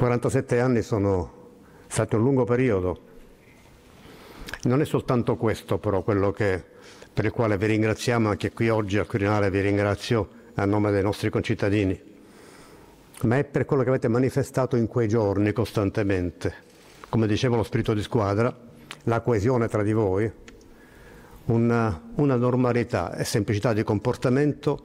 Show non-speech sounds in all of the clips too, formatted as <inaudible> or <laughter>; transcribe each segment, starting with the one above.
47 anni sono stati un lungo periodo. Non è soltanto questo però quello che, per il quale vi ringraziamo anche qui oggi al Quirinale, vi ringrazio a nome dei nostri concittadini, ma è per quello che avete manifestato in quei giorni costantemente. Come dicevo, lo spirito di squadra, la coesione tra di voi, una, una normalità e semplicità di comportamento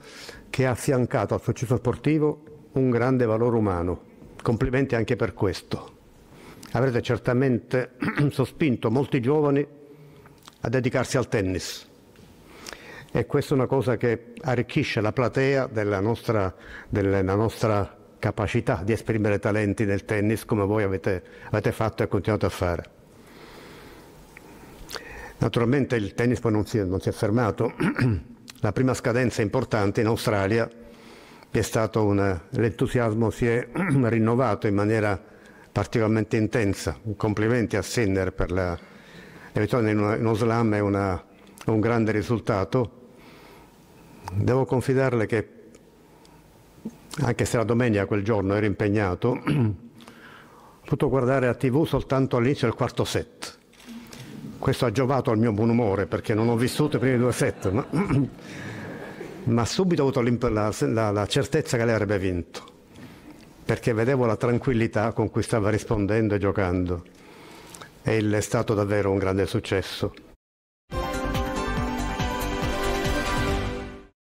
che ha affiancato al successo sportivo un grande valore umano Complimenti anche per questo. Avrete certamente <clears throat> sospinto molti giovani a dedicarsi al tennis e questa è una cosa che arricchisce la platea della nostra, della nostra capacità di esprimere talenti nel tennis come voi avete, avete fatto e continuate a fare. Naturalmente il tennis poi non si è, non si è fermato. <clears throat> La prima scadenza importante in Australia è stato un, l'entusiasmo si è <clears throat> rinnovato in maniera particolarmente intensa. Complimenti a Sinner per la, la vittoria in, in, uno slam, è una, un grande risultato. Devo confidarle che anche se la domenica quel giorno ero impegnato, <clears throat> ho potuto guardare a tv soltanto all'inizio del quarto set. Questo ha giovato al mio buon umore perché non ho vissuto i primi due set. Ma <clears throat> ma subito ho avuto la, la, la certezza che lei avrebbe vinto, perché vedevo la tranquillità con cui stava rispondendo e giocando. E è stato davvero un grande successo.